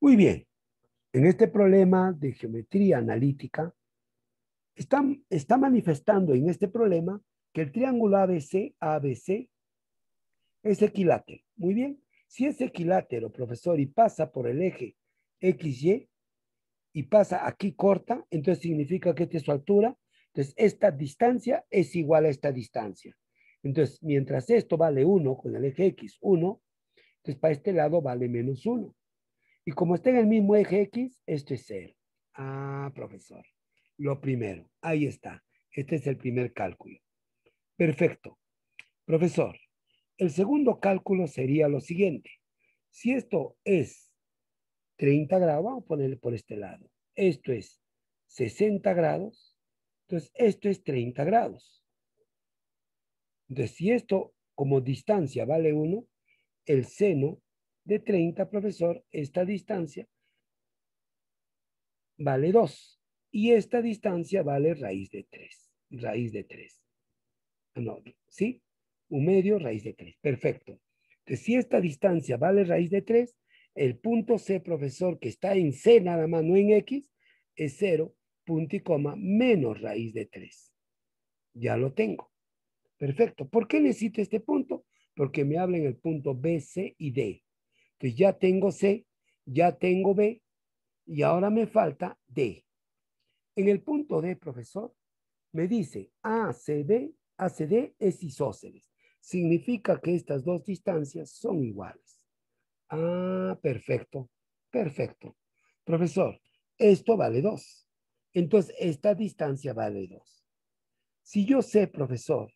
Muy bien, en este problema de geometría analítica, está, manifestando en este problema que el triángulo ABC, ABC es equilátero. Muy bien, si es equilátero, profesor, y pasa por el eje XY y pasa aquí corta, entonces significa que esta es su altura. Entonces, esta distancia es igual a esta distancia. Entonces, mientras esto vale 1 con el eje X, 1, entonces para este lado vale menos 1. Y como está en el mismo eje X, esto es cero. Ah, profesor. Lo primero, ahí está. Este es el primer cálculo. Perfecto. Profesor, el segundo cálculo sería lo siguiente. Si esto es 30 grados, vamos a ponerle por este lado. Esto es 60 grados. Entonces, esto es 30 grados. Entonces, si esto como distancia vale 1, el seno de 30, profesor, esta distancia vale 2. Y esta distancia vale raíz de 3. Raíz de 3. Ah, no, ¿sí? Un medio, raíz de 3. Perfecto. Entonces, si esta distancia vale raíz de 3, el punto C, profesor, que está en C nada más, no en X, es 0, punto y coma, menos raíz de 3. Ya lo tengo. Perfecto. ¿Por qué necesito este punto? Porque me hablan el punto B, C y D. Entonces ya tengo C, ya tengo B y ahora me falta D. En el punto D, profesor, me dice ACD, ACD es isósceles. Significa que estas dos distancias son iguales. Ah, perfecto, perfecto. Profesor, esto vale 2. Entonces, esta distancia vale 2. Si yo sé, profesor,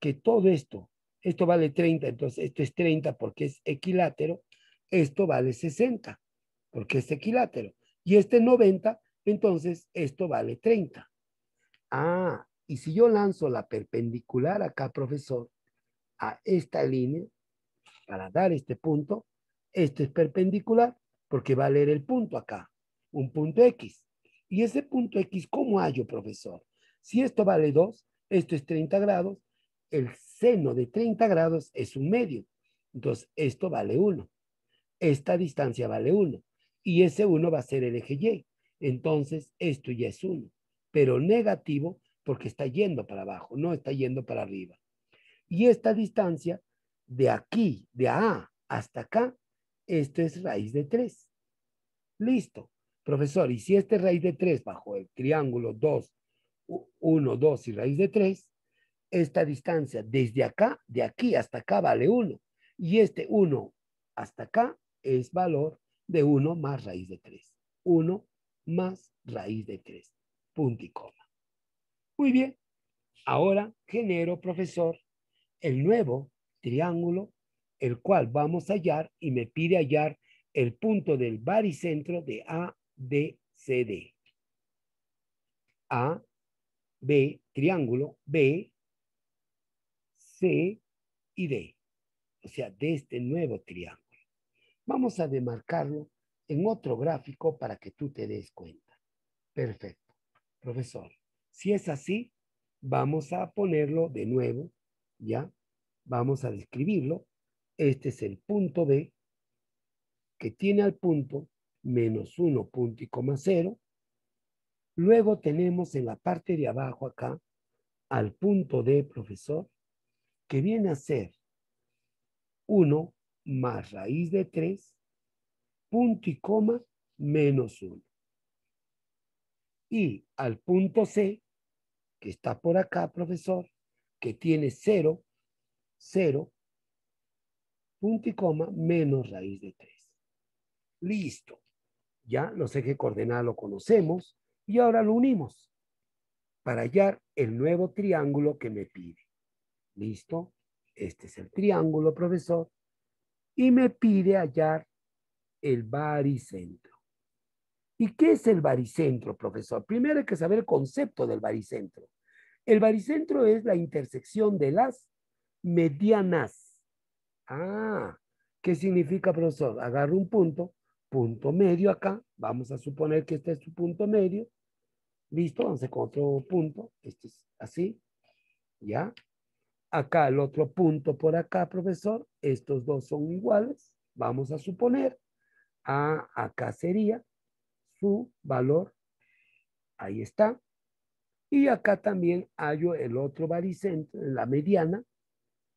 que todo esto, esto vale 30, entonces esto es 30 porque es equilátero, esto vale 60, porque es equilátero. Y este 90, entonces esto vale 30. Ah, y si yo lanzo la perpendicular acá, profesor, a esta línea, para dar este punto, esto es perpendicular porque va a leer el punto acá, un punto X. Y ese punto X, ¿cómo hallo, profesor? Si esto vale 2, esto es 30 grados, el seno de 30 grados es un medio. Entonces, esto vale 1 esta distancia vale 1 y ese 1 va a ser el eje Y. Entonces, esto ya es 1, pero negativo porque está yendo para abajo, no está yendo para arriba. Y esta distancia de aquí, de A hasta acá, esto es raíz de 3. Listo. Profesor, y si este raíz de 3 bajo el triángulo 2, 1, 2 y raíz de 3, esta distancia desde acá, de aquí hasta acá vale 1. Y este 1 hasta acá es valor de 1 más raíz de 3. 1 más raíz de 3. Punto y coma. Muy bien. Ahora genero, profesor, el nuevo triángulo, el cual vamos a hallar y me pide hallar el punto del baricentro de A, B, C, D. A, B, triángulo, B, C y D. O sea, de este nuevo triángulo. Vamos a demarcarlo en otro gráfico para que tú te des cuenta. Perfecto. Profesor, si es así, vamos a ponerlo de nuevo, ¿ya? Vamos a describirlo. Este es el punto B, que tiene al punto menos uno punto y coma cero. Luego tenemos en la parte de abajo acá al punto D, profesor, que viene a ser 1 más raíz de 3, punto y coma, menos 1. Y al punto C, que está por acá, profesor, que tiene 0, 0, punto y coma, menos raíz de 3. Listo. Ya los ejes coordenados lo conocemos y ahora lo unimos para hallar el nuevo triángulo que me pide. ¿Listo? Este es el triángulo, profesor y me pide hallar el baricentro. ¿Y qué es el baricentro, profesor? Primero hay que saber el concepto del baricentro. El baricentro es la intersección de las medianas. Ah, ¿qué significa, profesor? Agarro un punto, punto medio acá. Vamos a suponer que este es su punto medio. Listo, vamos con otro punto. Este es así. ¿Ya? acá el otro punto por acá, profesor, estos dos son iguales, vamos a suponer, a acá sería su valor, ahí está, y acá también hallo el otro baricentro, la mediana,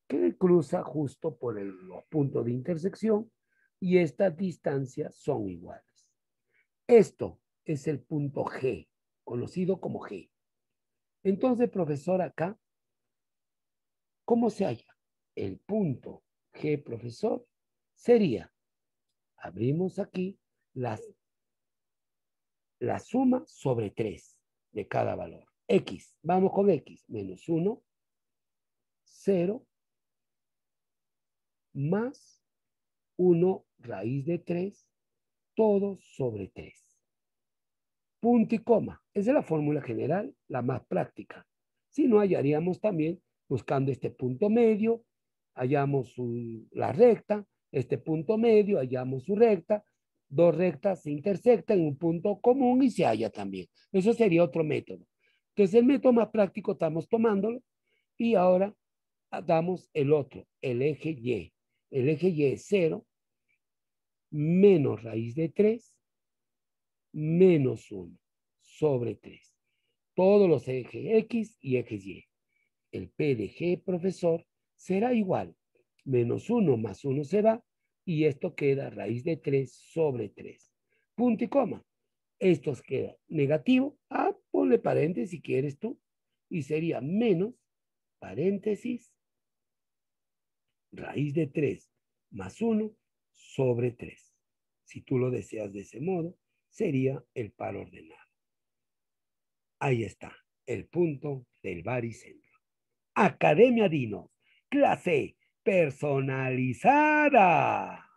que cruza justo por el, punto de intersección, y estas distancias son iguales. Esto es el punto G, conocido como G. Entonces, profesor, acá ¿Cómo se halla? El punto G, profesor, sería, abrimos aquí las, la suma sobre 3 de cada valor. X, vamos con X, menos 1, 0, más 1 raíz de 3, todo sobre 3. Punto y coma. Esa es la fórmula general, la más práctica. Si no, hallaríamos también buscando este punto medio, hallamos su, la recta, este punto medio, hallamos su recta, dos rectas se intersectan en un punto común y se halla también. Eso sería otro método. Entonces el método más práctico estamos tomándolo y ahora damos el otro, el eje Y. El eje Y es 0 menos raíz de 3 menos 1 sobre 3. Todos los ejes X y ejes Y el P profesor será igual. Menos 1 más 1 se va y esto queda raíz de 3 sobre 3. Punto y coma. Esto queda negativo. Ah, ponle paréntesis si quieres tú. Y sería menos paréntesis raíz de 3 más 1 sobre 3. Si tú lo deseas de ese modo, sería el par ordenado. Ahí está, el punto del baricentro. Academia Dino. Clase personalizada.